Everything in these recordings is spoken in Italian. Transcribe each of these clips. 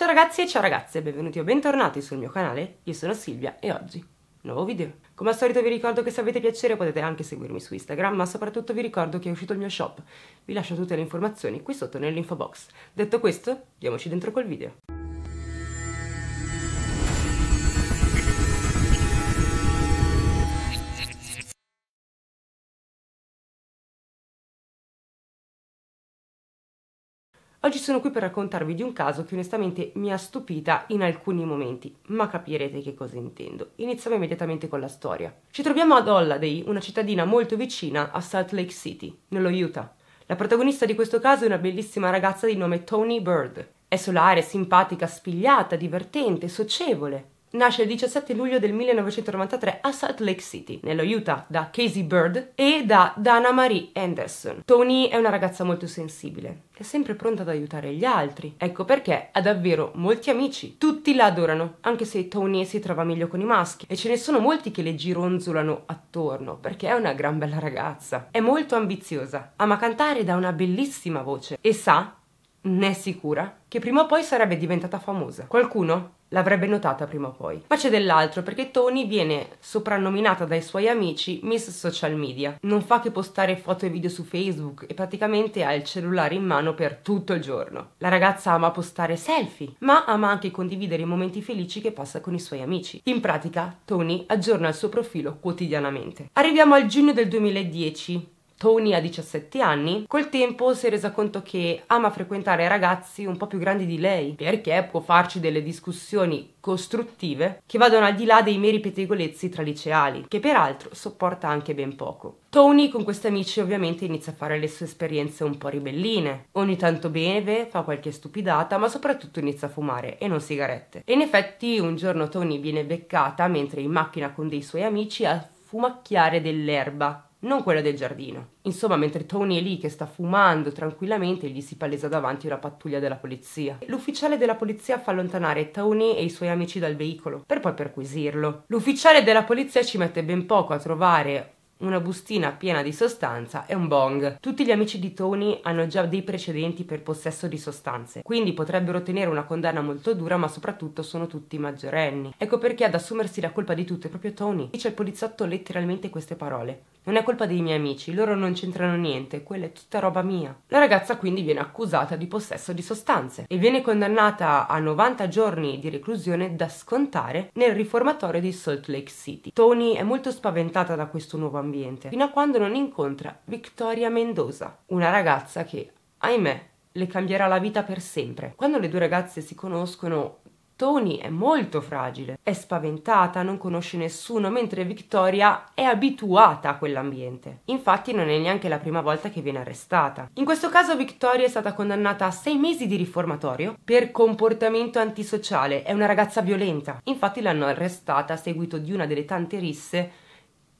Ciao ragazzi e ciao ragazze, benvenuti o bentornati sul mio canale, io sono Silvia e oggi nuovo video. Come al solito vi ricordo che se avete piacere potete anche seguirmi su Instagram, ma soprattutto vi ricordo che è uscito il mio shop. Vi lascio tutte le informazioni qui sotto nell'info box. Detto questo, diamoci dentro col video. Oggi sono qui per raccontarvi di un caso che onestamente mi ha stupita in alcuni momenti, ma capirete che cosa intendo. Iniziamo immediatamente con la storia. Ci troviamo ad Holladay, una cittadina molto vicina a Salt Lake City, nello Utah. La protagonista di questo caso è una bellissima ragazza di nome Tony Bird. È solare, simpatica, spigliata, divertente, socievole. Nasce il 17 luglio del 1993 a Salt Lake City, nello Utah, da Casey Bird e da Dana Marie Anderson. Tony è una ragazza molto sensibile, è sempre pronta ad aiutare gli altri. Ecco perché ha davvero molti amici. Tutti la adorano, anche se Tony si trova meglio con i maschi e ce ne sono molti che le gironzolano attorno perché è una gran bella ragazza. È molto ambiziosa, ama cantare ed ha una bellissima voce e sa ne è sicura che prima o poi sarebbe diventata famosa. Qualcuno l'avrebbe notata prima o poi. Ma c'è dell'altro perché Tony viene soprannominata dai suoi amici Miss Social Media. Non fa che postare foto e video su Facebook e praticamente ha il cellulare in mano per tutto il giorno. La ragazza ama postare selfie, ma ama anche condividere i momenti felici che passa con i suoi amici. In pratica, Tony aggiorna il suo profilo quotidianamente. Arriviamo al giugno del 2010 Tony ha 17 anni, col tempo si è resa conto che ama frequentare ragazzi un po' più grandi di lei, perché può farci delle discussioni costruttive che vadano al di là dei meri pettegolezzi tra liceali, che peraltro sopporta anche ben poco. Tony con questi amici ovviamente inizia a fare le sue esperienze un po' ribelline, ogni tanto beve, fa qualche stupidata, ma soprattutto inizia a fumare e non sigarette. E in effetti un giorno Tony viene beccata mentre in macchina con dei suoi amici a fumacchiare dell'erba non quella del giardino. Insomma, mentre Tony è lì che sta fumando tranquillamente, gli si palesa davanti una pattuglia della polizia. L'ufficiale della polizia fa allontanare Tony e i suoi amici dal veicolo, per poi perquisirlo. L'ufficiale della polizia ci mette ben poco a trovare una bustina piena di sostanza e un bong. Tutti gli amici di Tony hanno già dei precedenti per possesso di sostanze, quindi potrebbero ottenere una condanna molto dura, ma soprattutto sono tutti maggiorenni. Ecco perché ad assumersi la colpa di tutto è proprio Tony. Dice il poliziotto letteralmente queste parole. Non è colpa dei miei amici, loro non c'entrano niente, quella è tutta roba mia. La ragazza quindi viene accusata di possesso di sostanze e viene condannata a 90 giorni di reclusione da scontare nel riformatorio di Salt Lake City. Tony è molto spaventata da questo nuovo amico ambiente, fino a quando non incontra Victoria Mendoza, una ragazza che, ahimè, le cambierà la vita per sempre. Quando le due ragazze si conoscono, Tony è molto fragile, è spaventata, non conosce nessuno, mentre Victoria è abituata a quell'ambiente. Infatti non è neanche la prima volta che viene arrestata. In questo caso Victoria è stata condannata a sei mesi di riformatorio per comportamento antisociale, è una ragazza violenta. Infatti l'hanno arrestata a seguito di una delle tante risse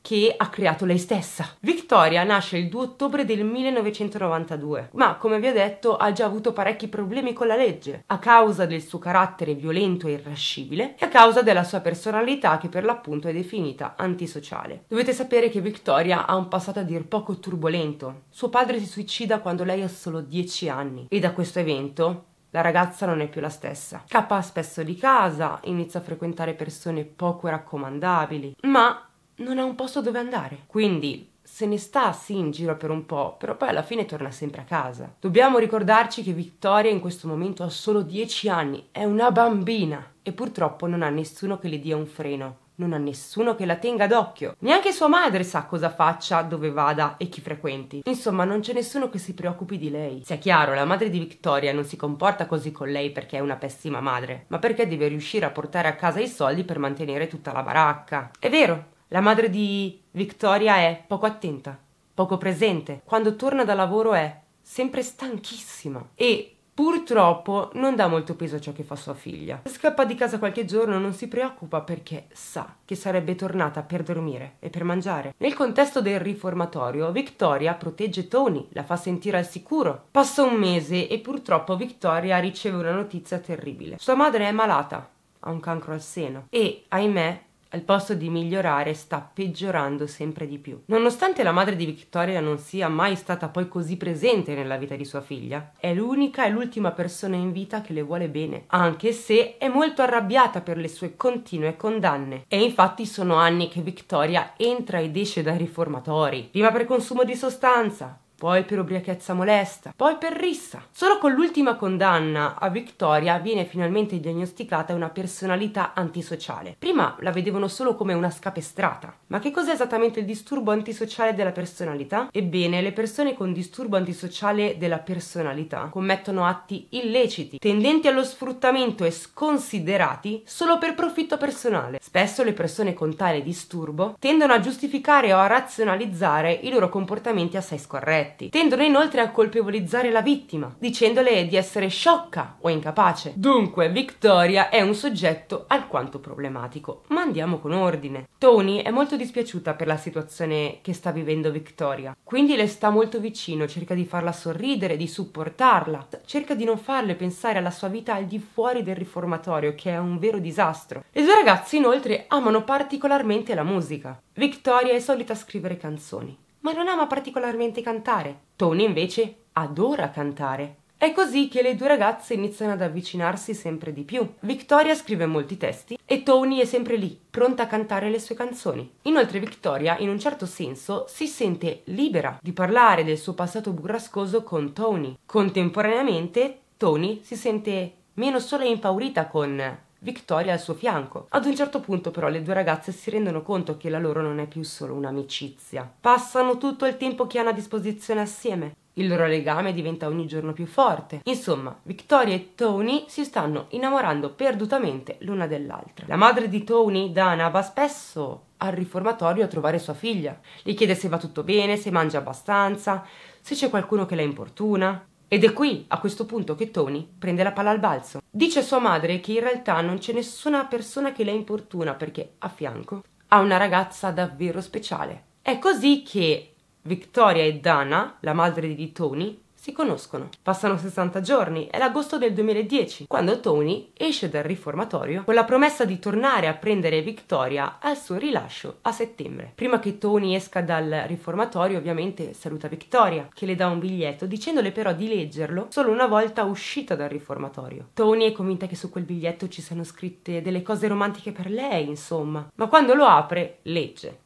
che ha creato lei stessa. Victoria nasce il 2 ottobre del 1992, ma come vi ho detto ha già avuto parecchi problemi con la legge, a causa del suo carattere violento e irrascibile e a causa della sua personalità che per l'appunto è definita antisociale. Dovete sapere che Victoria ha un passato a dir poco turbolento. Suo padre si suicida quando lei ha solo 10 anni e da questo evento la ragazza non è più la stessa. Capa spesso di casa, inizia a frequentare persone poco raccomandabili, ma non ha un posto dove andare. Quindi se ne sta sì in giro per un po', però poi alla fine torna sempre a casa. Dobbiamo ricordarci che Vittoria in questo momento ha solo 10 anni, è una bambina e purtroppo non ha nessuno che le dia un freno. Non ha nessuno che la tenga d'occhio. Neanche sua madre sa cosa faccia, dove vada e chi frequenti. Insomma, non c'è nessuno che si preoccupi di lei. Sia chiaro, la madre di Victoria non si comporta così con lei perché è una pessima madre, ma perché deve riuscire a portare a casa i soldi per mantenere tutta la baracca. È vero, la madre di Victoria è poco attenta, poco presente. Quando torna da lavoro è sempre stanchissima e purtroppo non dà molto peso a ciò che fa sua figlia. Se scappa di casa qualche giorno non si preoccupa perché sa che sarebbe tornata per dormire e per mangiare. Nel contesto del riformatorio, Victoria protegge Tony, la fa sentire al sicuro. Passa un mese e purtroppo Victoria riceve una notizia terribile. Sua madre è malata, ha un cancro al seno e, ahimè, al posto di migliorare sta peggiorando sempre di più. Nonostante la madre di Victoria non sia mai stata poi così presente nella vita di sua figlia, è l'unica e l'ultima persona in vita che le vuole bene, anche se è molto arrabbiata per le sue continue condanne. E infatti sono anni che Victoria entra ed esce dai riformatori, prima per consumo di sostanza, poi per ubriachezza molesta, poi per rissa. Solo con l'ultima condanna a Victoria viene finalmente diagnosticata una personalità antisociale. Prima la vedevano solo come una scapestrata. Ma che cos'è esattamente il disturbo antisociale della personalità? Ebbene, le persone con disturbo antisociale della personalità commettono atti illeciti, tendenti allo sfruttamento e sconsiderati solo per profitto personale. Spesso le persone con tale disturbo tendono a giustificare o a razionalizzare i loro comportamenti assai scorretti sospetti. Tendono inoltre a colpevolizzare la vittima, dicendole di essere sciocca o incapace. Dunque, Victoria è un soggetto alquanto problematico, ma andiamo con ordine. Tony è molto dispiaciuta per la situazione che sta vivendo Victoria, quindi le sta molto vicino, cerca di farla sorridere, di supportarla, cerca di non farle pensare alla sua vita al di fuori del riformatorio, che è un vero disastro. Le due ragazze inoltre amano particolarmente la musica. Victoria è solita scrivere canzoni ma non ama particolarmente cantare. Tony invece adora cantare. È così che le due ragazze iniziano ad avvicinarsi sempre di più. Victoria scrive molti testi e Tony è sempre lì, pronta a cantare le sue canzoni. Inoltre Victoria, in un certo senso, si sente libera di parlare del suo passato burrascoso con Tony. Contemporaneamente, Tony si sente meno sola e impaurita con Victoria al suo fianco. Ad un certo punto però le due ragazze si rendono conto che la loro non è più solo un'amicizia. Passano tutto il tempo che hanno a disposizione assieme. Il loro legame diventa ogni giorno più forte. Insomma, Victoria e Tony si stanno innamorando perdutamente l'una dell'altra. La madre di Tony, Dana, va spesso al riformatorio a trovare sua figlia. Gli chiede se va tutto bene, se mangia abbastanza, se c'è qualcuno che la importuna. Ed è qui, a questo punto, che Tony prende la palla al balzo. Dice a sua madre che in realtà non c'è nessuna persona che la importuna perché a fianco ha una ragazza davvero speciale. È così che Victoria e Dana, la madre di Tony, si conoscono. Passano 60 giorni, è l'agosto del 2010, quando Tony esce dal riformatorio con la promessa di tornare a prendere Victoria al suo rilascio a settembre. Prima che Tony esca dal riformatorio, ovviamente saluta Victoria, che le dà un biglietto, dicendole però di leggerlo solo una volta uscita dal riformatorio. Tony è convinta che su quel biglietto ci siano scritte delle cose romantiche per lei, insomma, ma quando lo apre, legge.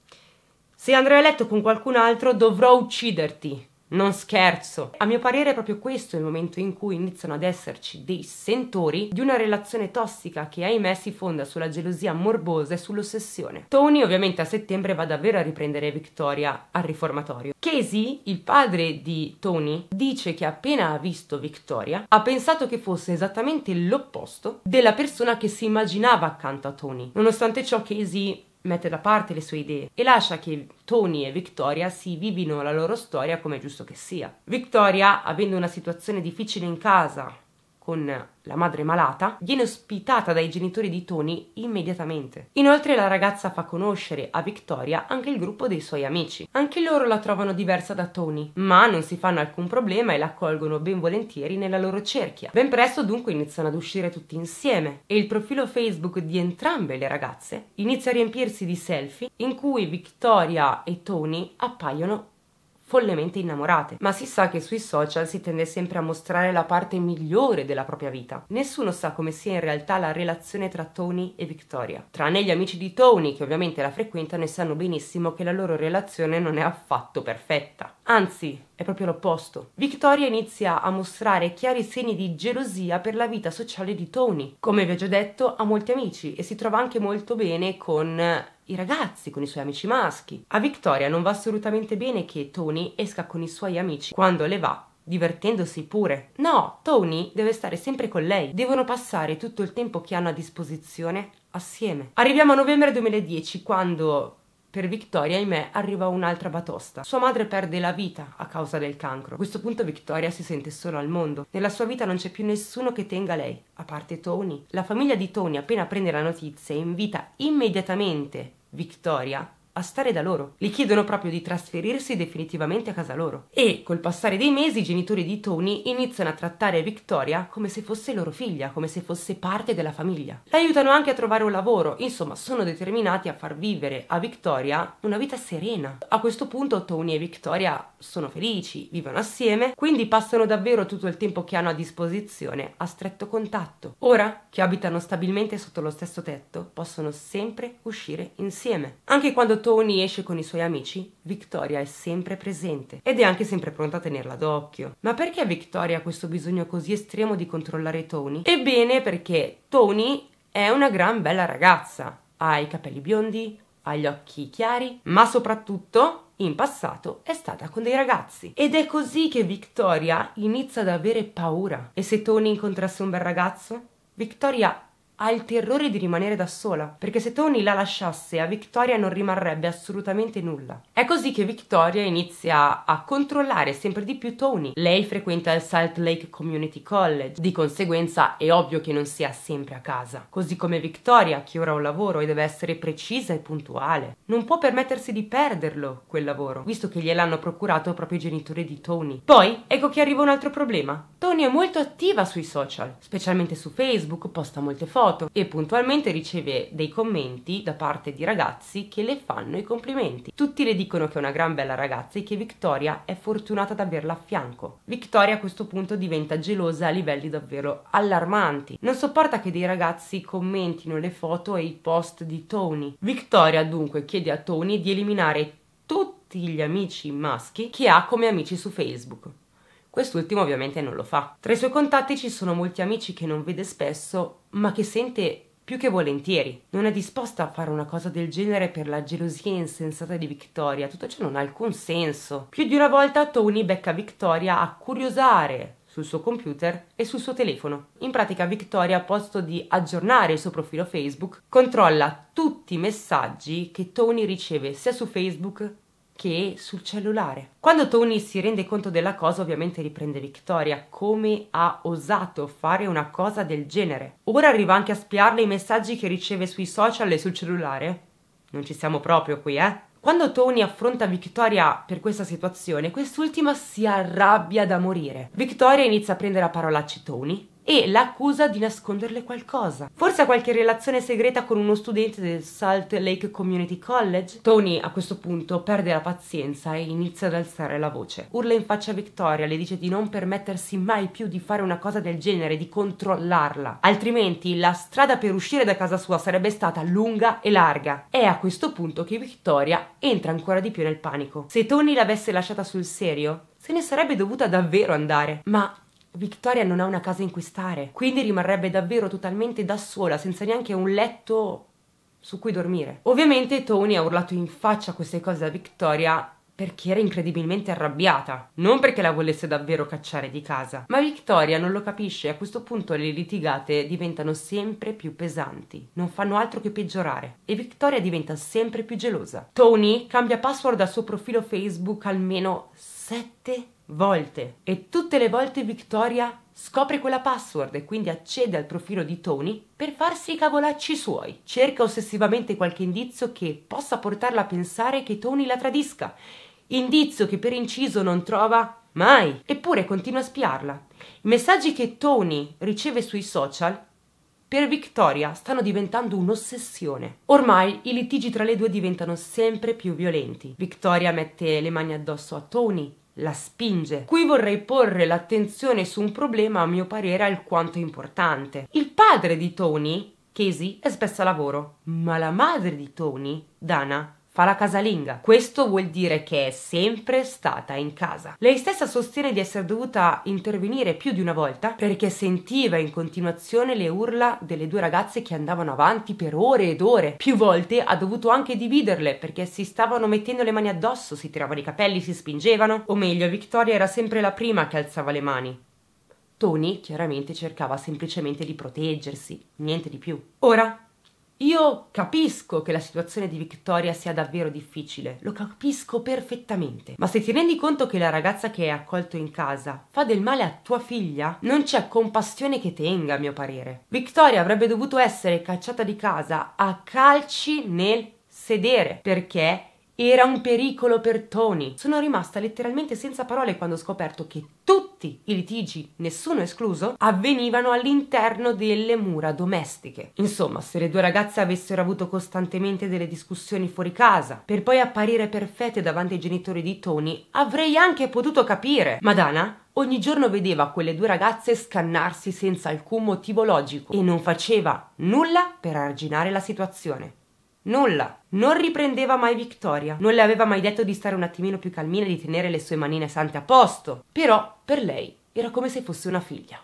Se andrai a letto con qualcun altro dovrò ucciderti. Non scherzo. A mio parere è proprio questo il momento in cui iniziano ad esserci dei sentori di una relazione tossica che ahimè si fonda sulla gelosia morbosa e sull'ossessione. Tony ovviamente a settembre va davvero a riprendere Victoria al riformatorio. Casey, il padre di Tony, dice che appena ha visto Victoria ha pensato che fosse esattamente l'opposto della persona che si immaginava accanto a Tony. Nonostante ciò Casey mette da parte le sue idee e lascia che Tony e Victoria si vivino la loro storia come è giusto che sia. Victoria, avendo una situazione difficile in casa, con la madre malata, viene ospitata dai genitori di Tony immediatamente. Inoltre la ragazza fa conoscere a Victoria anche il gruppo dei suoi amici. Anche loro la trovano diversa da Tony, ma non si fanno alcun problema e la accolgono ben volentieri nella loro cerchia. Ben presto dunque iniziano ad uscire tutti insieme e il profilo Facebook di entrambe le ragazze inizia a riempirsi di selfie in cui Victoria e Tony appaiono follemente innamorate, ma si sa che sui social si tende sempre a mostrare la parte migliore della propria vita. Nessuno sa come sia in realtà la relazione tra Tony e Victoria, tranne gli amici di Tony che ovviamente la frequentano e sanno benissimo che la loro relazione non è affatto perfetta. Anzi, è proprio l'opposto. Victoria inizia a mostrare chiari segni di gelosia per la vita sociale di Tony. Come vi ho già detto, ha molti amici e si trova anche molto bene con i ragazzi con i suoi amici maschi. A Victoria non va assolutamente bene che Tony esca con i suoi amici quando le va divertendosi pure. No, Tony deve stare sempre con lei. Devono passare tutto il tempo che hanno a disposizione assieme. Arriviamo a novembre 2010 quando per Victoria, ahimè, arriva un'altra batosta. Sua madre perde la vita a causa del cancro. A questo punto Victoria si sente sola al mondo. Nella sua vita non c'è più nessuno che tenga lei, a parte Tony. La famiglia di Tony, appena prende la notizia, invita immediatamente Victoria a stare da loro. Gli chiedono proprio di trasferirsi definitivamente a casa loro. E col passare dei mesi i genitori di Tony iniziano a trattare Victoria come se fosse loro figlia, come se fosse parte della famiglia. L'aiutano anche a trovare un lavoro, insomma sono determinati a far vivere a Victoria una vita serena. A questo punto Tony e Victoria sono felici, vivono assieme, quindi passano davvero tutto il tempo che hanno a disposizione a stretto contatto. Ora che abitano stabilmente sotto lo stesso tetto, possono sempre uscire insieme. Anche quando Tony esce con i suoi amici, Victoria è sempre presente ed è anche sempre pronta a tenerla d'occhio. Ma perché Victoria ha questo bisogno così estremo di controllare Tony? Ebbene perché Tony è una gran bella ragazza, ha i capelli biondi, ha gli occhi chiari, ma soprattutto in passato è stata con dei ragazzi. Ed è così che Victoria inizia ad avere paura. E se Tony incontrasse un bel ragazzo? Victoria ha il terrore di rimanere da sola, perché se Tony la lasciasse a Victoria non rimarrebbe assolutamente nulla. È così che Victoria inizia a controllare sempre di più Tony. Lei frequenta il Salt Lake Community College, di conseguenza è ovvio che non sia sempre a casa. Così come Victoria, che ora ha un lavoro e deve essere precisa e puntuale. Non può permettersi di perderlo, quel lavoro, visto che gliel'hanno procurato proprio i genitori di Tony. Poi, ecco che arriva un altro problema. Tony è molto attiva sui social, specialmente su Facebook, posta molte foto, foto e puntualmente riceve dei commenti da parte di ragazzi che le fanno i complimenti. Tutti le dicono che è una gran bella ragazza e che Victoria è fortunata ad averla a fianco. Victoria a questo punto diventa gelosa a livelli davvero allarmanti. Non sopporta che dei ragazzi commentino le foto e i post di Tony. Victoria dunque chiede a Tony di eliminare tutti gli amici maschi che ha come amici su Facebook. Quest'ultimo ovviamente non lo fa. Tra i suoi contatti ci sono molti amici che non vede spesso, ma che sente più che volentieri. Non è disposta a fare una cosa del genere per la gelosia insensata di Victoria, tutto ciò non ha alcun senso. Più di una volta Tony becca Victoria a curiosare sul suo computer e sul suo telefono. In pratica Victoria, a posto di aggiornare il suo profilo Facebook, controlla tutti i messaggi che Tony riceve sia su Facebook che sul cellulare. Quando Tony si rende conto della cosa, ovviamente riprende Victoria, come ha osato fare una cosa del genere. Ora arriva anche a spiarle i messaggi che riceve sui social e sul cellulare. Non ci siamo proprio qui, eh? Quando Tony affronta Victoria per questa situazione, quest'ultima si arrabbia da morire. Victoria inizia a prendere la a Tony, e l'accusa di nasconderle qualcosa. Forse ha qualche relazione segreta con uno studente del Salt Lake Community College? Tony a questo punto perde la pazienza e inizia ad alzare la voce. Urla in faccia a Victoria, le dice di non permettersi mai più di fare una cosa del genere, di controllarla, altrimenti la strada per uscire da casa sua sarebbe stata lunga e larga. È a questo punto che Victoria entra ancora di più nel panico. Se Tony l'avesse lasciata sul serio, se ne sarebbe dovuta davvero andare. Ma Victoria non ha una casa in cui stare, quindi rimarrebbe davvero totalmente da sola, senza neanche un letto su cui dormire. Ovviamente Tony ha urlato in faccia queste cose a Victoria perché era incredibilmente arrabbiata, non perché la volesse davvero cacciare di casa. Ma Victoria non lo capisce e a questo punto le litigate diventano sempre più pesanti, non fanno altro che peggiorare e Victoria diventa sempre più gelosa. Tony cambia password al suo profilo Facebook almeno 7 volte volte e tutte le volte Victoria scopre quella password e quindi accede al profilo di Tony per farsi i cavolacci suoi. Cerca ossessivamente qualche indizio che possa portarla a pensare che Tony la tradisca. Indizio che per inciso non trova mai. Eppure continua a spiarla. I messaggi che Tony riceve sui social per Victoria stanno diventando un'ossessione. Ormai i litigi tra le due diventano sempre più violenti. Victoria mette le mani addosso a Tony, la spinge. Qui vorrei porre l'attenzione su un problema a mio parere alquanto importante. Il padre di Tony, Casey, è spesso a lavoro, ma la madre di Tony, Dana, fa la casalinga. Questo vuol dire che è sempre stata in casa. Lei stessa sostiene di essere dovuta intervenire più di una volta perché sentiva in continuazione le urla delle due ragazze che andavano avanti per ore ed ore. Più volte ha dovuto anche dividerle perché si stavano mettendo le mani addosso, si tiravano i capelli, si spingevano. O meglio, Victoria era sempre la prima che alzava le mani. Tony chiaramente cercava semplicemente di proteggersi, niente di più. Ora io capisco che la situazione di Victoria sia davvero difficile, lo capisco perfettamente, ma se ti rendi conto che la ragazza che hai accolto in casa fa del male a tua figlia, non c'è compassione che tenga, a mio parere. Victoria avrebbe dovuto essere cacciata di casa a calci nel sedere, perché era un pericolo per Tony. Sono rimasta letteralmente senza parole quando ho scoperto che tutti i litigi, nessuno escluso, avvenivano all'interno delle mura domestiche. Insomma, se le due ragazze avessero avuto costantemente delle discussioni fuori casa, per poi apparire perfette davanti ai genitori di Tony, avrei anche potuto capire. Ma Dana ogni giorno vedeva quelle due ragazze scannarsi senza alcun motivo logico e non faceva nulla per arginare la situazione. Nulla. Non riprendeva mai Victoria, non le aveva mai detto di stare un attimino più calmina e di tenere le sue manine sante a posto. Però, per lei, era come se fosse una figlia.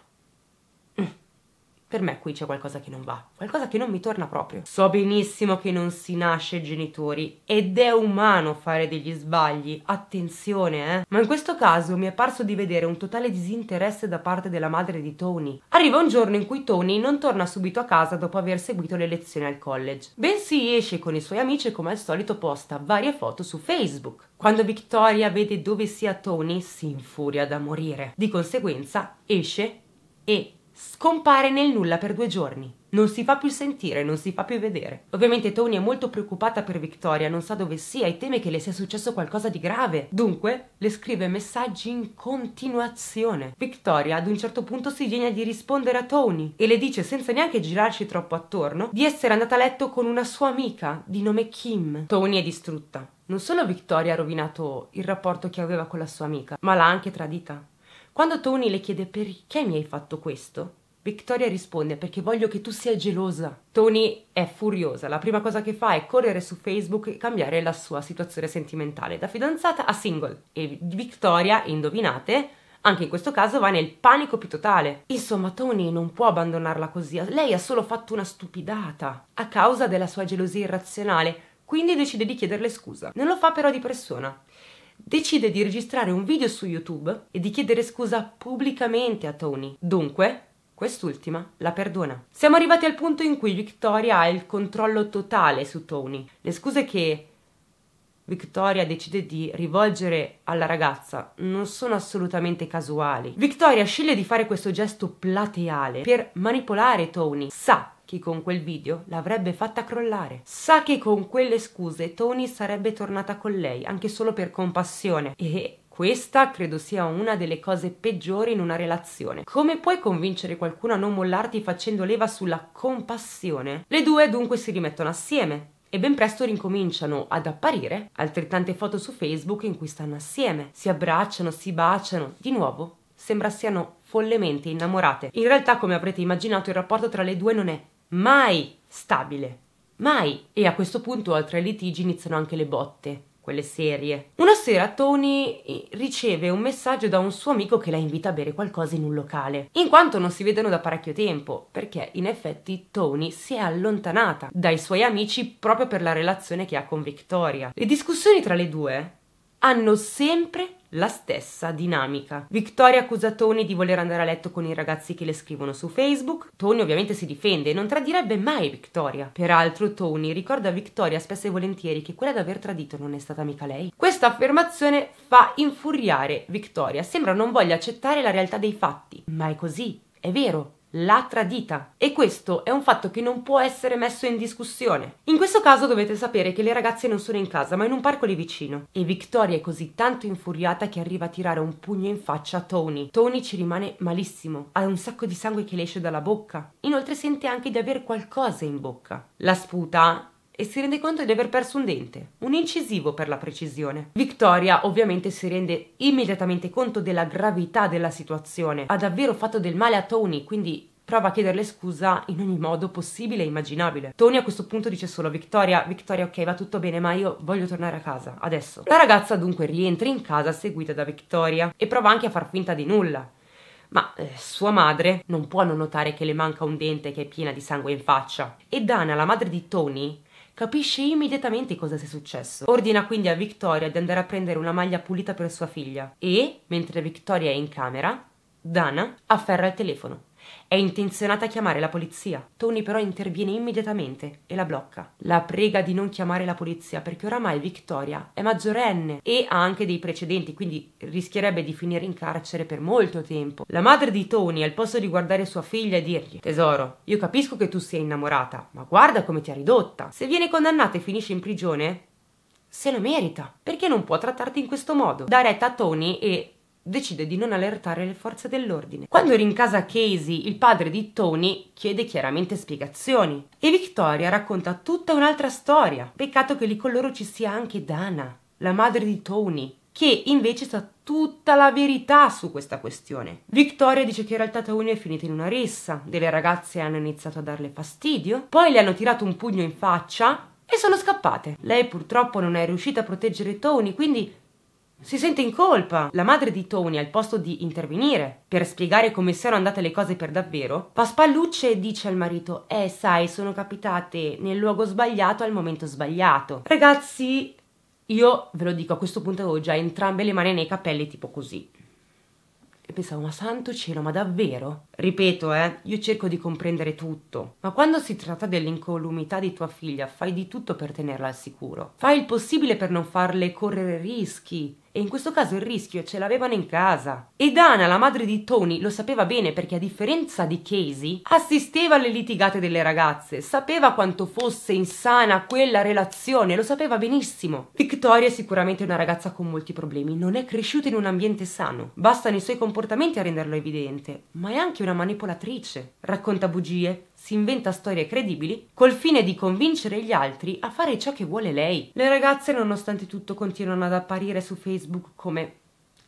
Per me qui c'è qualcosa che non va, qualcosa che non mi torna proprio. So benissimo che non si nasce genitori ed è umano fare degli sbagli, attenzione eh. Ma in questo caso mi è parso di vedere un totale disinteresse da parte della madre di Tony. Arriva un giorno in cui Tony non torna subito a casa dopo aver seguito le lezioni al college, bensì esce con i suoi amici e come al solito posta varie foto su Facebook. Quando Victoria vede dove sia Tony si infuria da morire. Di conseguenza esce e scompare nel nulla per due giorni. Non si fa più sentire, non si fa più vedere. Ovviamente Tony è molto preoccupata per Victoria, non sa dove sia e teme che le sia successo qualcosa di grave. Dunque le scrive messaggi in continuazione. Victoria ad un certo punto si degna di rispondere a Tony e le dice, senza neanche girarci troppo attorno, di essere andata a letto con una sua amica di nome Kim. Tony è distrutta. Non solo Victoria ha rovinato il rapporto che aveva con la sua amica, ma l'ha anche tradita. Quando Tony le chiede perché mi hai fatto questo, Victoria risponde perché voglio che tu sia gelosa. Tony è furiosa, la prima cosa che fa è correre su Facebook e cambiare la sua situazione sentimentale da fidanzata a single. E Victoria, indovinate, anche in questo caso va nel panico più totale. Insomma, Tony non può abbandonarla così, lei ha solo fatto una stupidata a causa della sua gelosia irrazionale, quindi decide di chiederle scusa. Non lo fa però di persona decide di registrare un video su YouTube e di chiedere scusa pubblicamente a Tony. Dunque, quest'ultima la perdona. Siamo arrivati al punto in cui Victoria ha il controllo totale su Tony. Le scuse che Victoria decide di rivolgere alla ragazza non sono assolutamente casuali. Victoria sceglie di fare questo gesto plateale per manipolare Tony. Sa chi con quel video l'avrebbe fatta crollare. Sa che con quelle scuse Tony sarebbe tornata con lei, anche solo per compassione, e questa credo sia una delle cose peggiori in una relazione. Come puoi convincere qualcuno a non mollarti facendo leva sulla compassione? Le due dunque si rimettono assieme. E ben presto rincominciano ad apparire altrettante foto su Facebook in cui stanno assieme. Si abbracciano, si baciano. Di nuovo, sembra siano follemente innamorate. In realtà, come avrete immaginato, il rapporto tra le due non è mai stabile, mai. E a questo punto, oltre ai litigi, iniziano anche le botte, quelle serie. Una sera Tony eh, riceve un messaggio da un suo amico che la invita a bere qualcosa in un locale, in quanto non si vedono da parecchio tempo, perché in effetti Tony si è allontanata dai suoi amici proprio per la relazione che ha con Victoria. Le discussioni tra le due hanno sempre la stessa dinamica. Victoria accusa Tony di voler andare a letto con i ragazzi che le scrivono su Facebook. Tony ovviamente si difende e non tradirebbe mai Victoria. Peraltro Tony ricorda a Victoria spesso e volentieri che quella ad aver tradito non è stata mica lei. Questa affermazione fa infuriare Victoria, sembra non voglia accettare la realtà dei fatti. Ma è così, è vero, l'ha tradita e questo è un fatto che non può essere messo in discussione. In questo caso dovete sapere che le ragazze non sono in casa ma in un parco lì vicino e Victoria è così tanto infuriata che arriva a tirare un pugno in faccia a Tony. Tony ci rimane malissimo, ha un sacco di sangue che le esce dalla bocca, inoltre sente anche di avere qualcosa in bocca. La sputa e si rende conto di aver perso un dente, un incisivo per la precisione. Victoria ovviamente si rende immediatamente conto della gravità della situazione, ha davvero fatto del male a Tony, quindi prova a chiederle scusa in ogni modo possibile e immaginabile. Tony a questo punto dice solo Victoria, Victoria ok va tutto bene ma io voglio tornare a casa, adesso. La ragazza dunque rientra in casa seguita da Victoria e prova anche a far finta di nulla. Ma eh, sua madre non può non notare che le manca un dente che è piena di sangue in faccia. E Dana, la madre di Tony, Capisce immediatamente cosa sia successo. Ordina quindi a Victoria di andare a prendere una maglia pulita per sua figlia e, mentre Victoria è in camera, Dana afferra il telefono. È intenzionata a chiamare la polizia. Tony però interviene immediatamente e la blocca. La prega di non chiamare la polizia perché oramai Victoria è maggiorenne e ha anche dei precedenti, quindi rischierebbe di finire in carcere per molto tempo. La madre di Tony, al posto di guardare sua figlia e dirgli: Tesoro, io capisco che tu sia innamorata, ma guarda come ti ha ridotta. Se viene condannata e finisce in prigione, se lo merita. Perché non può trattarti in questo modo? Dà retta a Tony e decide di non allertare le forze dell'ordine. Quando rincasa Casey, il padre di Tony chiede chiaramente spiegazioni e Victoria racconta tutta un'altra storia. Peccato che lì con loro ci sia anche Dana, la madre di Tony, che invece sa tutta la verità su questa questione. Victoria dice che in realtà Tony è finita in una rissa, delle ragazze hanno iniziato a darle fastidio, poi le hanno tirato un pugno in faccia e sono scappate. Lei purtroppo non è riuscita a proteggere Tony, quindi si sente in colpa. La madre di Tony, al posto di intervenire per spiegare come siano andate le cose per davvero, fa spallucce e dice al marito: Eh, sai, sono capitate nel luogo sbagliato al momento sbagliato. Ragazzi, io ve lo dico, a questo punto avevo già entrambe le mani nei capelli, tipo così. E pensavo, ma santo cielo, ma davvero? Ripeto, eh, io cerco di comprendere tutto, ma quando si tratta dell'incolumità di tua figlia, fai di tutto per tenerla al sicuro. Fai il possibile per non farle correre rischi, e in questo caso il rischio ce l'avevano in casa. Ed Anna, la madre di Tony, lo sapeva bene perché a differenza di Casey, assisteva alle litigate delle ragazze, sapeva quanto fosse insana quella relazione, lo sapeva benissimo. Victoria è sicuramente una ragazza con molti problemi, non è cresciuta in un ambiente sano, bastano i suoi comportamenti a renderlo evidente, ma è anche una manipolatrice. Racconta bugie, si inventa storie credibili col fine di convincere gli altri a fare ciò che vuole lei. Le ragazze, nonostante tutto, continuano ad apparire su Facebook come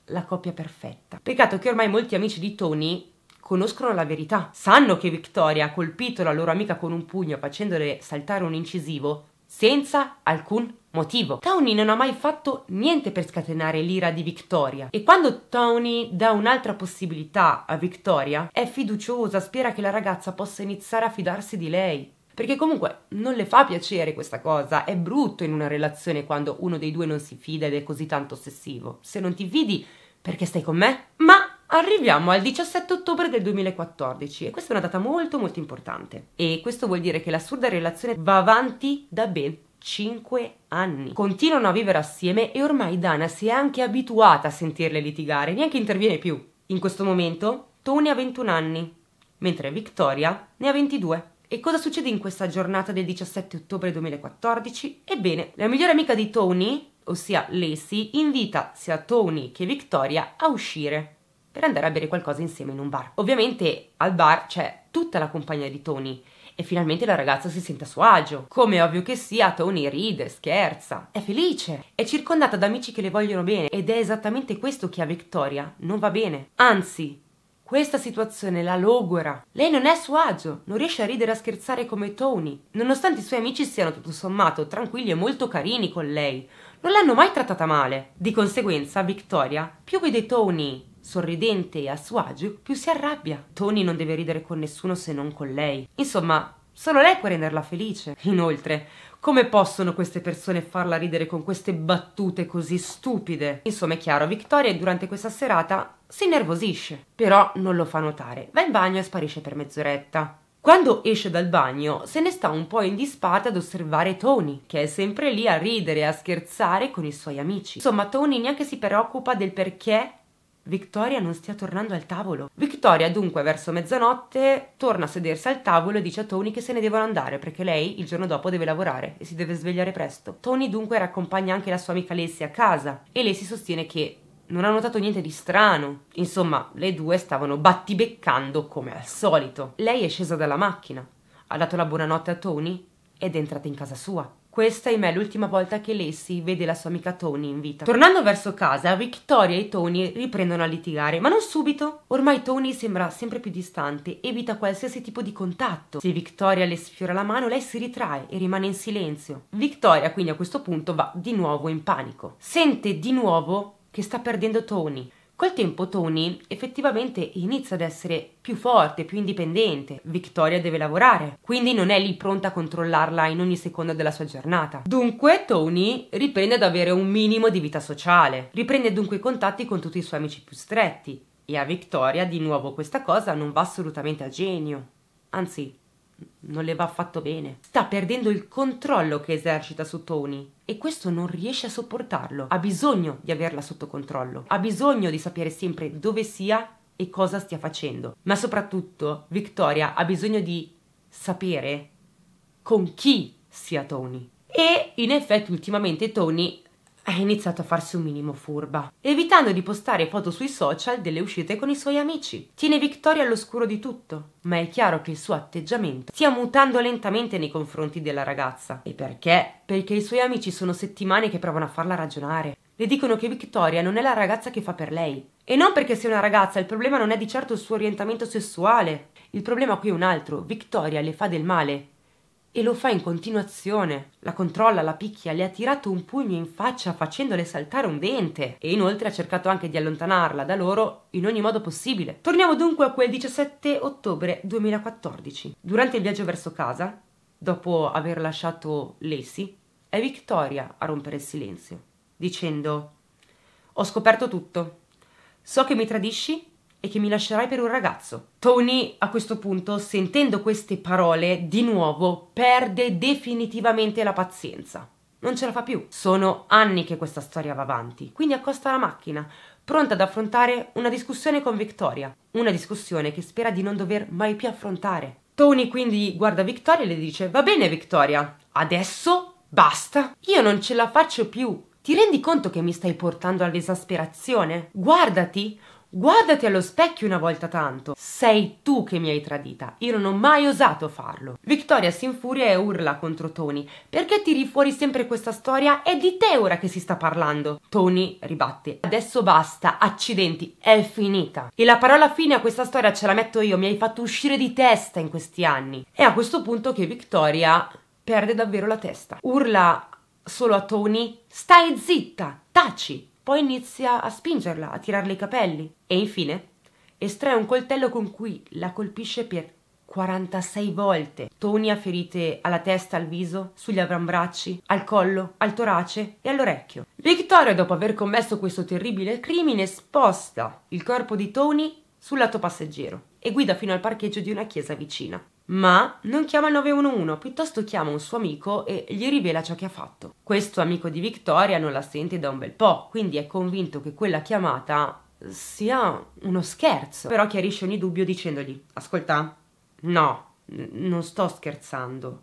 la coppia perfetta. Peccato che ormai molti amici di Tony conoscono la verità. Sanno che Victoria ha colpito la loro amica con un pugno facendole saltare un incisivo senza alcun Motivo: Tony non ha mai fatto niente per scatenare l'ira di Victoria e quando Tony dà un'altra possibilità a Victoria è fiduciosa, spera che la ragazza possa iniziare a fidarsi di lei. Perché comunque non le fa piacere questa cosa, è brutto in una relazione quando uno dei due non si fida ed è così tanto ossessivo. Se non ti fidi, perché stai con me? Ma Arriviamo al 17 ottobre del 2014 e questa è una data molto molto importante e questo vuol dire che l'assurda relazione va avanti da ben 5 anni. Continuano a vivere assieme e ormai Dana si è anche abituata a sentirle litigare, neanche interviene più. In questo momento Tony ha 21 anni, mentre Victoria ne ha 22. E cosa succede in questa giornata del 17 ottobre 2014? Ebbene, la migliore amica di Tony, ossia Lacey, invita sia Tony che Victoria a uscire per andare a bere qualcosa insieme in un bar. Ovviamente al bar c'è tutta la compagnia di Tony e finalmente la ragazza si sente a suo agio. Come ovvio che sia, Tony ride, scherza, è felice, è circondata da amici che le vogliono bene ed è esattamente questo che a Victoria non va bene. Anzi, questa situazione la logora. Lei non è a suo agio, non riesce a ridere e a scherzare come Tony, nonostante i suoi amici siano tutto sommato tranquilli e molto carini con lei. Non l'hanno mai trattata male. Di conseguenza, Victoria più vede Tony sorridente e a suo agio, più si arrabbia. Tony non deve ridere con nessuno se non con lei. Insomma, solo lei può renderla felice. Inoltre, come possono queste persone farla ridere con queste battute così stupide? Insomma, è chiaro, Victoria durante questa serata si innervosisce, però non lo fa notare. Va in bagno e sparisce per mezz'oretta. Quando esce dal bagno, se ne sta un po' indispata ad osservare Tony, che è sempre lì a ridere e a scherzare con i suoi amici. Insomma, Tony neanche si preoccupa del perché Victoria non stia tornando al tavolo. Victoria dunque verso mezzanotte torna a sedersi al tavolo e dice a Tony che se ne devono andare perché lei il giorno dopo deve lavorare e si deve svegliare presto. Tony dunque raccompagna anche la sua amica Lessie a casa e lei si sostiene che non ha notato niente di strano. Insomma, le due stavano battibeccando come al solito. Lei è scesa dalla macchina, ha dato la buonanotte a Tony ed è entrata in casa sua. Questa, ahimè, è l'ultima volta che Lacey vede la sua amica Tony in vita. Tornando verso casa, Victoria e Tony riprendono a litigare, ma non subito. Ormai Tony sembra sempre più distante, evita qualsiasi tipo di contatto. Se Victoria le sfiora la mano, lei si ritrae e rimane in silenzio. Victoria, quindi, a questo punto va di nuovo in panico. Sente di nuovo che sta perdendo Tony. Col tempo Tony effettivamente inizia ad essere più forte, più indipendente. Victoria deve lavorare, quindi non è lì pronta a controllarla in ogni secondo della sua giornata. Dunque Tony riprende ad avere un minimo di vita sociale, riprende dunque i contatti con tutti i suoi amici più stretti. E a Victoria di nuovo questa cosa non va assolutamente a genio. Anzi, non le va affatto bene. Sta perdendo il controllo che esercita su Tony e questo non riesce a sopportarlo. Ha bisogno di averla sotto controllo, ha bisogno di sapere sempre dove sia e cosa stia facendo. Ma soprattutto Victoria ha bisogno di sapere con chi sia Tony. E in effetti ultimamente Tony ha iniziato a farsi un minimo furba, evitando di postare foto sui social delle uscite con i suoi amici. Tiene Victoria all'oscuro di tutto, ma è chiaro che il suo atteggiamento stia mutando lentamente nei confronti della ragazza. E perché? Perché i suoi amici sono settimane che provano a farla ragionare. Le dicono che Victoria non è la ragazza che fa per lei. E non perché sia una ragazza, il problema non è di certo il suo orientamento sessuale. Il problema qui è un altro, Victoria le fa del male e lo fa in continuazione. La controlla, la picchia, le ha tirato un pugno in faccia facendole saltare un dente. E inoltre ha cercato anche di allontanarla da loro in ogni modo possibile. Torniamo dunque a quel 17 ottobre 2014. Durante il viaggio verso casa, dopo aver lasciato Lacey, è Victoria a rompere il silenzio, dicendo Ho scoperto tutto. So che mi tradisci e che mi lascerai per un ragazzo. Tony a questo punto, sentendo queste parole, di nuovo perde definitivamente la pazienza. Non ce la fa più. Sono anni che questa storia va avanti. Quindi accosta la macchina, pronta ad affrontare una discussione con Victoria. Una discussione che spera di non dover mai più affrontare. Tony quindi guarda Victoria e le dice: Va bene, Victoria, adesso basta. Io non ce la faccio più. Ti rendi conto che mi stai portando all'esasperazione? Guardati, Guardati allo specchio una volta tanto. Sei tu che mi hai tradita. Io non ho mai osato farlo. Victoria si infuria e urla contro Tony. Perché tiri fuori sempre questa storia? È di te ora che si sta parlando. Tony ribatte. Adesso basta. Accidenti. È finita. E la parola fine a questa storia ce la metto io. Mi hai fatto uscire di testa in questi anni. È a questo punto che Victoria perde davvero la testa. Urla solo a Tony. Stai zitta. Taci. Poi inizia a spingerla, a tirarle i capelli e infine estrae un coltello con cui la colpisce per 46 volte. Tony ha ferite alla testa, al viso, sugli avambracci, al collo, al torace e all'orecchio. Victoria, dopo aver commesso questo terribile crimine, sposta il corpo di Tony sul lato passeggero e guida fino al parcheggio di una chiesa vicina ma non chiama il 911, piuttosto chiama un suo amico e gli rivela ciò che ha fatto. Questo amico di Victoria non la sente da un bel po', quindi è convinto che quella chiamata sia uno scherzo, però chiarisce ogni dubbio dicendogli: Ascolta, no, non sto scherzando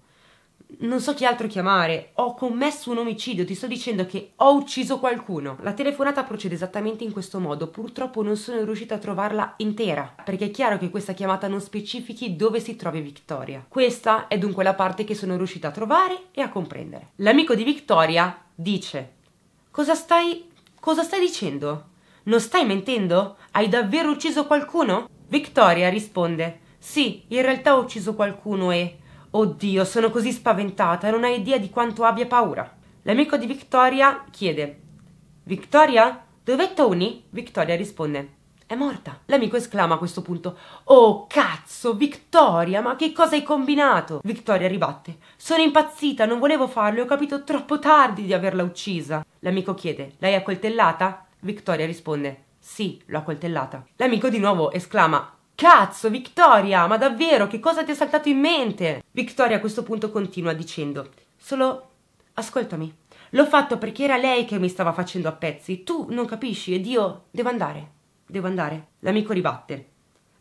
non so chi altro chiamare, ho commesso un omicidio, ti sto dicendo che ho ucciso qualcuno. La telefonata procede esattamente in questo modo, purtroppo non sono riuscita a trovarla intera, perché è chiaro che questa chiamata non specifichi dove si trovi Victoria. Questa è dunque la parte che sono riuscita a trovare e a comprendere. L'amico di Victoria dice: Cosa stai. cosa stai dicendo? Non stai mentendo? Hai davvero ucciso qualcuno? Victoria risponde: Sì, in realtà ho ucciso qualcuno e Oddio, sono così spaventata, non hai idea di quanto abbia paura. L'amico di Victoria chiede: Victoria? è Tony? Victoria risponde: È morta. L'amico esclama a questo punto: Oh cazzo, Victoria, ma che cosa hai combinato? Victoria ribatte: Sono impazzita, non volevo farlo, ho capito troppo tardi di averla uccisa. L'amico chiede: L'hai accoltellata? Victoria risponde: Sì, l'ho accoltellata. L'amico di nuovo esclama: Cazzo, Victoria, ma davvero, che cosa ti è saltato in mente? Victoria a questo punto continua dicendo, solo ascoltami, l'ho fatto perché era lei che mi stava facendo a pezzi, tu non capisci ed io devo andare, devo andare. L'amico ribatte,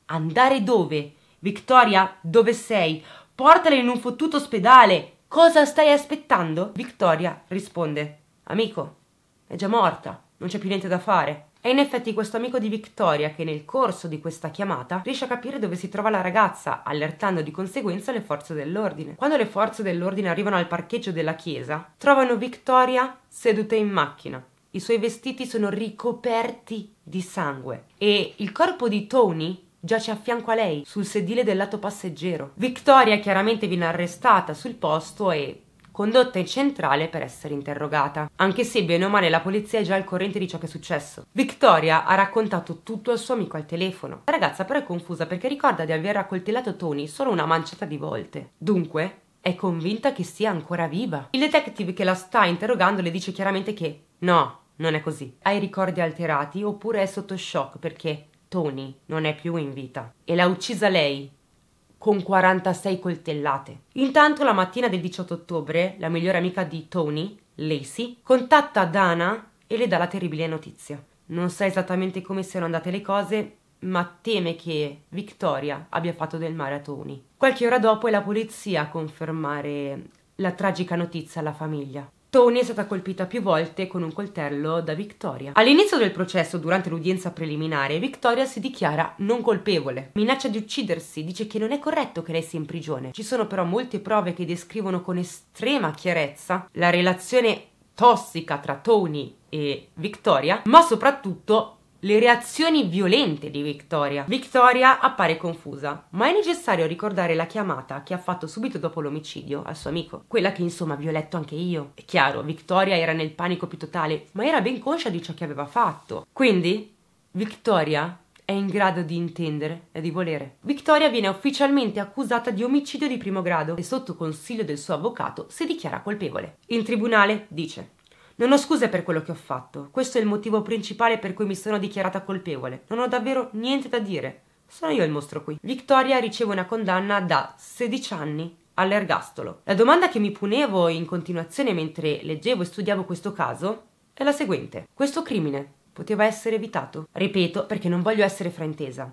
andare dove? Victoria, dove sei? Portala in un fottuto ospedale, cosa stai aspettando? Victoria risponde, amico, è già morta, non c'è più niente da fare. È in effetti questo amico di Victoria che nel corso di questa chiamata riesce a capire dove si trova la ragazza, allertando di conseguenza le forze dell'ordine. Quando le forze dell'ordine arrivano al parcheggio della chiesa, trovano Victoria seduta in macchina. I suoi vestiti sono ricoperti di sangue e il corpo di Tony giace a fianco a lei sul sedile del lato passeggero. Victoria chiaramente viene arrestata sul posto e condotta in centrale per essere interrogata. Anche se, bene o male, la polizia è già al corrente di ciò che è successo. Victoria ha raccontato tutto al suo amico al telefono. La ragazza però è confusa perché ricorda di aver raccoltellato Tony solo una manciata di volte. Dunque, è convinta che sia ancora viva. Il detective che la sta interrogando le dice chiaramente che no, non è così. Ha i ricordi alterati oppure è sotto shock perché Tony non è più in vita. E l'ha uccisa lei, con 46 coltellate. Intanto la mattina del 18 ottobre, la migliore amica di Tony, Lacey, contatta Dana e le dà la terribile notizia. Non sa esattamente come siano andate le cose, ma teme che Victoria abbia fatto del male a Tony. Qualche ora dopo è la polizia a confermare la tragica notizia alla famiglia. Tony è stata colpita più volte con un coltello da Victoria. All'inizio del processo, durante l'udienza preliminare, Victoria si dichiara non colpevole. Minaccia di uccidersi, dice che non è corretto che lei sia in prigione. Ci sono però molte prove che descrivono con estrema chiarezza la relazione tossica tra Tony e Victoria, ma soprattutto le reazioni violente di Victoria. Victoria appare confusa, ma è necessario ricordare la chiamata che ha fatto subito dopo l'omicidio al suo amico, quella che insomma vi ho letto anche io. È chiaro, Victoria era nel panico più totale, ma era ben conscia di ciò che aveva fatto. Quindi, Victoria è in grado di intendere e di volere. Victoria viene ufficialmente accusata di omicidio di primo grado e sotto consiglio del suo avvocato si dichiara colpevole. In tribunale dice non ho scuse per quello che ho fatto. Questo è il motivo principale per cui mi sono dichiarata colpevole. Non ho davvero niente da dire. Sono io il mostro qui. Victoria riceve una condanna da 16 anni all'ergastolo. La domanda che mi punevo in continuazione mentre leggevo e studiavo questo caso è la seguente. Questo crimine poteva essere evitato? Ripeto perché non voglio essere fraintesa.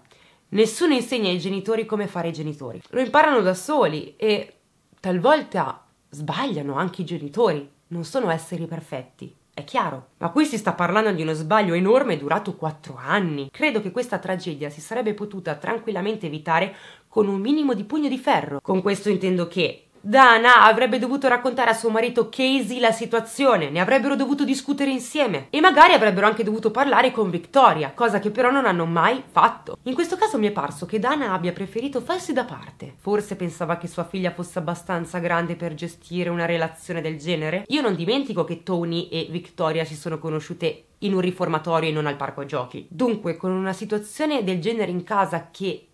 Nessuno insegna ai genitori come fare i genitori. Lo imparano da soli e talvolta sbagliano anche i genitori non sono esseri perfetti. È chiaro, ma qui si sta parlando di uno sbaglio enorme durato quattro anni. Credo che questa tragedia si sarebbe potuta tranquillamente evitare con un minimo di pugno di ferro. Con questo intendo che Dana avrebbe dovuto raccontare a suo marito Casey la situazione, ne avrebbero dovuto discutere insieme e magari avrebbero anche dovuto parlare con Victoria, cosa che però non hanno mai fatto. In questo caso mi è parso che Dana abbia preferito farsi da parte. Forse pensava che sua figlia fosse abbastanza grande per gestire una relazione del genere? Io non dimentico che Tony e Victoria si sono conosciute in un riformatorio e non al parco giochi. Dunque, con una situazione del genere in casa che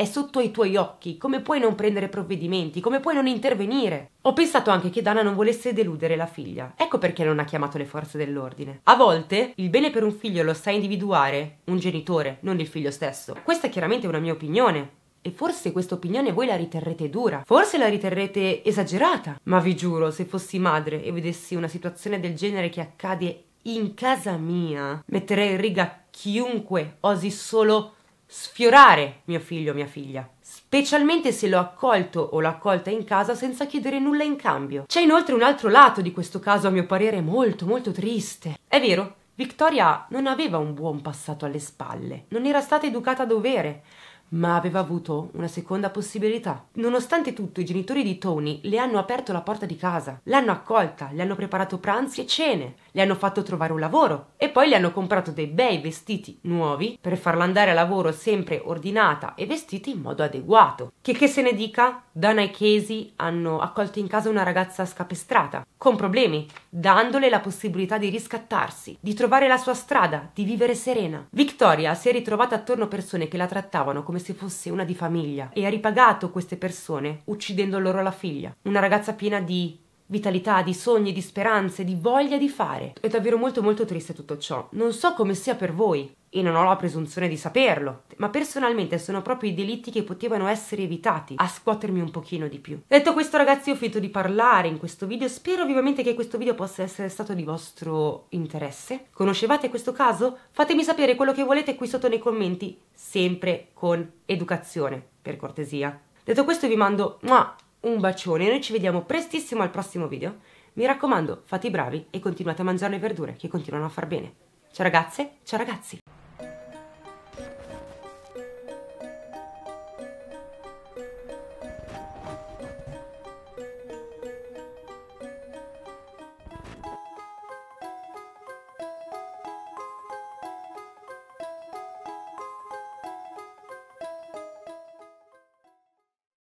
è sotto i tuoi occhi, come puoi non prendere provvedimenti, come puoi non intervenire? Ho pensato anche che Dana non volesse deludere la figlia, ecco perché non ha chiamato le forze dell'ordine. A volte il bene per un figlio lo sa individuare un genitore, non il figlio stesso. Questa è chiaramente una mia opinione. E forse questa opinione voi la riterrete dura, forse la riterrete esagerata, ma vi giuro, se fossi madre e vedessi una situazione del genere che accade in casa mia, metterei in riga chiunque osi solo sfiorare mio figlio o mia figlia, specialmente se l'ho accolto o l'ho accolta in casa senza chiedere nulla in cambio. C'è inoltre un altro lato di questo caso a mio parere molto molto triste. È vero, Victoria non aveva un buon passato alle spalle, non era stata educata a dovere, ma aveva avuto una seconda possibilità. Nonostante tutto, i genitori di Tony le hanno aperto la porta di casa, l'hanno accolta, le hanno preparato pranzi e cene, le hanno fatto trovare un lavoro e poi le hanno comprato dei bei vestiti nuovi per farla andare a lavoro sempre ordinata e vestita in modo adeguato. Che che se ne dica, Donna e Casey hanno accolto in casa una ragazza scapestrata, con problemi, dandole la possibilità di riscattarsi, di trovare la sua strada, di vivere serena. Victoria si è ritrovata attorno persone che la trattavano come come se fosse una di famiglia e ha ripagato queste persone uccidendo loro la figlia, una ragazza piena di vitalità, di sogni, di speranze, di voglia di fare. È davvero molto molto triste tutto ciò. Non so come sia per voi, e non ho la presunzione di saperlo, ma personalmente sono proprio i delitti che potevano essere evitati a scuotermi un pochino di più. Detto questo ragazzi ho finito di parlare in questo video, spero vivamente che questo video possa essere stato di vostro interesse. Conoscevate questo caso? Fatemi sapere quello che volete qui sotto nei commenti, sempre con educazione, per cortesia. Detto questo vi mando un bacione noi ci vediamo prestissimo al prossimo video. Mi raccomando, fate i bravi e continuate a mangiare le verdure che continuano a far bene. Ciao ragazze, ciao ragazzi!